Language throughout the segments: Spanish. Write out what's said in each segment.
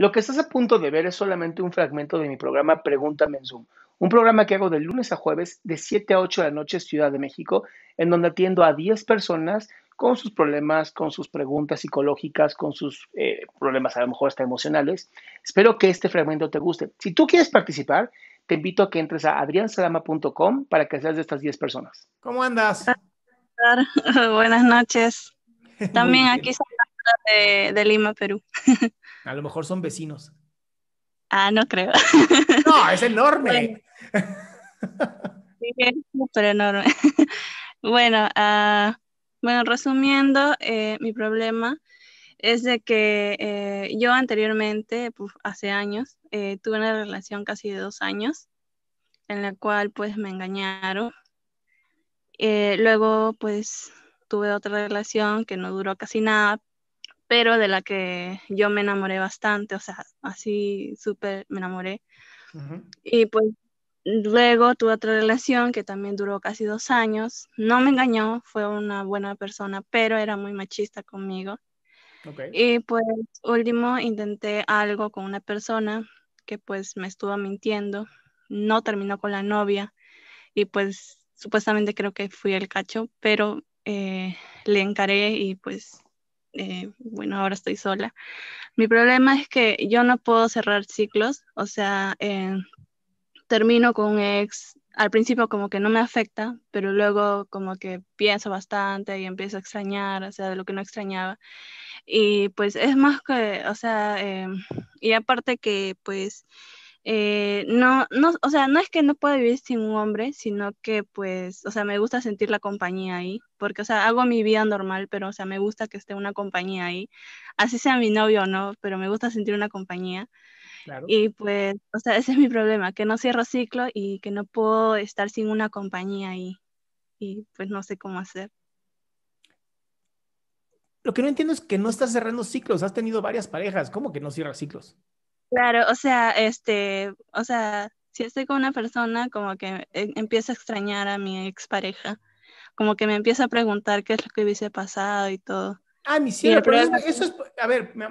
Lo que estás a punto de ver es solamente un fragmento de mi programa Pregúntame en Zoom, un programa que hago de lunes a jueves de 7 a 8 de la noche Ciudad de México, en donde atiendo a 10 personas con sus problemas, con sus preguntas psicológicas, con sus eh, problemas a lo mejor hasta emocionales. Espero que este fragmento te guste. Si tú quieres participar, te invito a que entres a adriansalama.com para que seas de estas 10 personas. ¿Cómo andas? Buenas noches. También aquí de, Lima, Perú. A lo mejor son vecinos. Ah, no creo. No, es enorme. Sí, enorme. Bueno, ah, bueno resumiendo, eh, mi problema es de que eh, yo anteriormente, hace años, eh, tuve una relación casi de dos años, en la cual pues me engañaron. luego pues tuve otra relación que no duró casi nada, pero de la que yo me enamoré bastante, o sea, así súper me enamoré. Y pues luego tuve otra relación que también duró casi dos años. No me engañó, fue una buena persona, pero era muy machista conmigo. Y pues último intenté algo con una persona que pues me estuvo mintiendo, no terminó con la novia y pues supuestamente creo que fui el cacho, pero eh, le encaré y pues eh, bueno, ahora estoy sola. Mi problema es que yo no puedo cerrar ciclos, o sea, eh, termino con ex, al principio como que no me afecta, pero luego como que pienso bastante y empiezo a extrañar, o sea, de lo que no extrañaba. Y pues es más que, o sea, eh, y aparte que pues eh, no, no, o sea, no es que no pueda vivir sin un hombre, sino que pues, o sea, me gusta sentir la compañía ahí, porque, o sea, hago mi vida normal, pero, o sea, me gusta que esté una compañía ahí, así sea mi novio o no, pero me gusta sentir una compañía. Y pues, o sea, ese es mi problema, que no cierro ciclo y que no puedo estar sin una compañía ahí. Y pues no sé cómo hacer. Lo que no entiendo es que no estás cerrando ciclos, has tenido varias parejas, ¿cómo que no cierras ciclos? Claro, o sea, este, o sea, si estoy con una persona, como que eh, empiezo a extrañar a mi expareja, como que me empieza a preguntar qué es lo que hubiese pasado y todo. Ah, mi pero eso, es, a ver, me,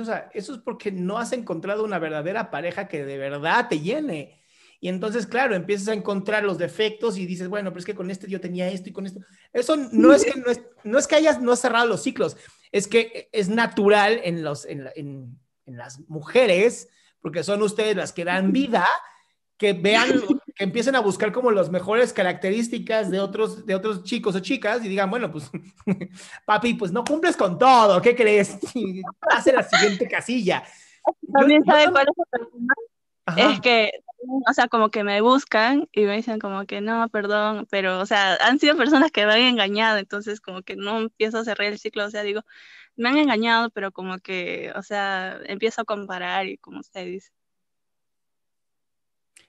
o sea, eso es porque no has encontrado una verdadera pareja que de verdad te llene. Y entonces, claro, empiezas a encontrar los defectos y dices, bueno, pero es que con este yo tenía esto y con esto. Eso no es que, no es, no es que hayas no cerrado los ciclos, es que eh, es natural en los, en, en en las mujeres, porque son ustedes las que dan vida, que vean, que empiecen a buscar como las mejores características de otros, de otros chicos o chicas y digan, bueno, pues, papi, pues no cumples con todo, ¿qué crees? Hace la siguiente casilla. También sabe cuál es el problema. Es que o sea, como que me buscan y me dicen como que no, perdón, pero, o sea, han sido personas que me han engañado, entonces como que no empiezo a cerrar el ciclo, o sea, digo, me han engañado, pero como que, o sea, empiezo a comparar y como usted dice.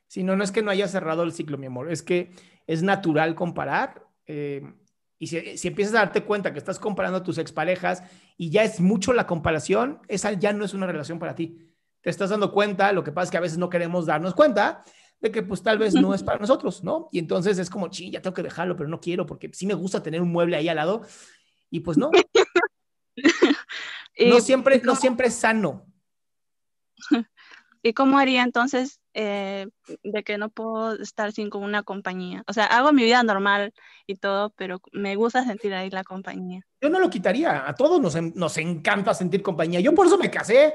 Sí, no, no es que no haya cerrado el ciclo, mi amor, es que es natural comparar. Eh, y si, empiezas a darte cuenta que estás comparando a tus exparejas y ya es mucho la comparación, esa ya no es una relación para ti. Te estás dando cuenta, lo que pasa es que a veces no queremos darnos cuenta de que pues tal vez no es para nosotros, ¿no? Y entonces es como, sí, ya tengo que dejarlo, pero no quiero porque sí me gusta tener un mueble ahí al lado y pues no, no, siempre, no siempre es sano. ¿Y cómo haría entonces eh, de que no puedo estar sin con una compañía? O sea, hago mi vida normal y todo, pero me gusta sentir ahí la compañía. Yo no lo quitaría, a todos nos, nos encanta sentir compañía. Yo por eso me casé.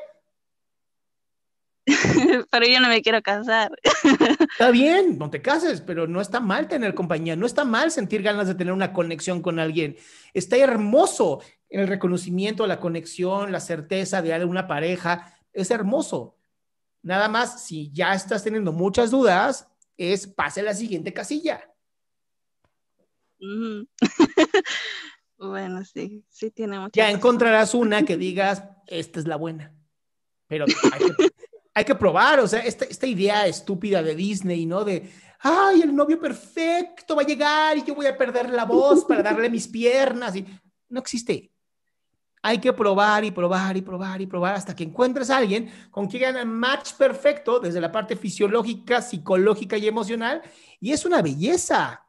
pero yo no me quiero casar. está bien, no te cases, pero no está mal tener compañía, no está mal sentir ganas de tener una conexión con alguien. Está hermoso el reconocimiento, la conexión, la certeza de una pareja, es hermoso. Nada más, si ya estás teniendo muchas dudas, es pase a la siguiente casilla. bueno, sí, sí tiene muchas. Ya encontrarás una que digas, esta es la buena. Pero hay que, probar, o sea, esta, idea estúpida de Disney, ¿no? De, ay, el novio perfecto va a llegar y yo voy a perder la voz para darle mis piernas. Y, no existe. Hay que probar y probar y probar y probar hasta que encuentres a alguien con quien gana match perfecto desde la parte fisiológica, psicológica y emocional. Y es una belleza.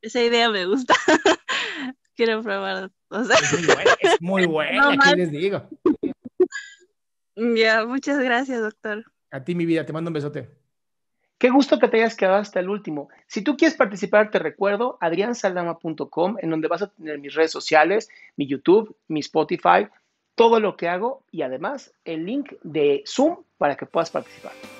Esa idea me gusta. Quiero probar. es muy buena, les digo? Ya, muchas gracias, doctor. A ti, mi vida, te mando un besote. Qué gusto que te hayas quedado hasta el último. Si tú quieres participar, te recuerdo adriansaldama.com, en donde vas a tener mis redes sociales, mi YouTube, mi Spotify, todo lo que hago y además el link de Zoom para que puedas participar.